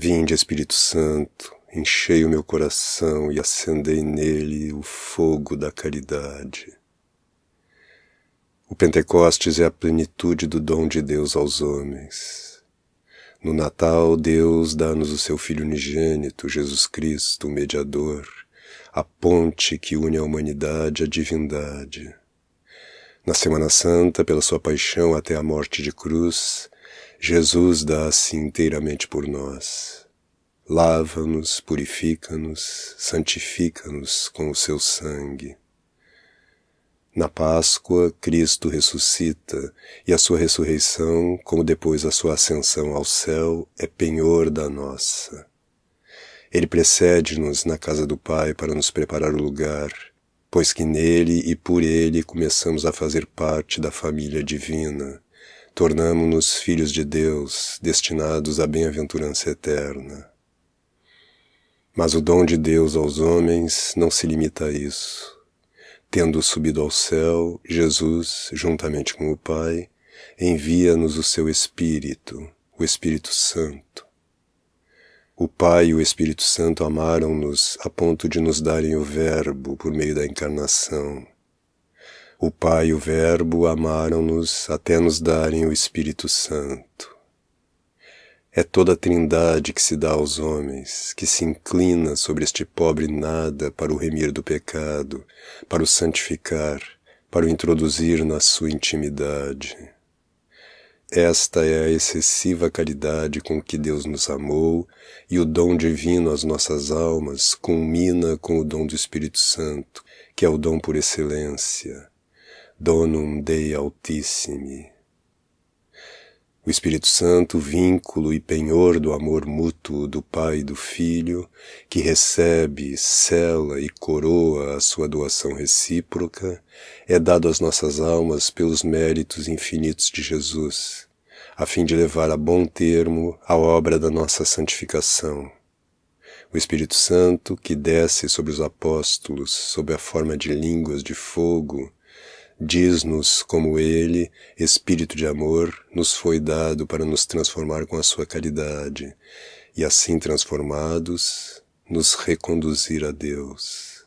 Vinde, Espírito Santo, enchei o meu coração e acendei nele o fogo da caridade. O Pentecostes é a plenitude do dom de Deus aos homens. No Natal, Deus dá-nos o seu Filho unigênito, Jesus Cristo, o mediador, a ponte que une a humanidade à divindade. Na Semana Santa, pela sua paixão até a morte de cruz, Jesus dá-se assim inteiramente por nós. Lava-nos, purifica-nos, santifica-nos com o seu sangue. Na Páscoa, Cristo ressuscita, e a sua ressurreição, como depois a sua ascensão ao céu, é penhor da nossa. Ele precede-nos na casa do Pai para nos preparar o lugar, pois que nele e por ele começamos a fazer parte da família divina tornamo-nos filhos de Deus, destinados à bem-aventurança eterna. Mas o dom de Deus aos homens não se limita a isso. Tendo subido ao céu, Jesus, juntamente com o Pai, envia-nos o seu Espírito, o Espírito Santo. O Pai e o Espírito Santo amaram-nos a ponto de nos darem o Verbo por meio da encarnação o Pai e o Verbo amaram-nos até nos darem o Espírito Santo. É toda a trindade que se dá aos homens, que se inclina sobre este pobre nada para o remir do pecado, para o santificar, para o introduzir na sua intimidade. Esta é a excessiva caridade com que Deus nos amou, e o dom divino às nossas almas culmina com o dom do Espírito Santo, que é o dom por excelência, Donum Dei Altissimi. O Espírito Santo, vínculo e penhor do amor mútuo do Pai e do Filho, que recebe, cela e coroa a sua doação recíproca, é dado às nossas almas pelos méritos infinitos de Jesus, a fim de levar a bom termo a obra da nossa santificação. O Espírito Santo, que desce sobre os apóstolos sob a forma de línguas de fogo, Diz-nos como ele, espírito de amor, nos foi dado para nos transformar com a sua caridade, e assim transformados, nos reconduzir a Deus.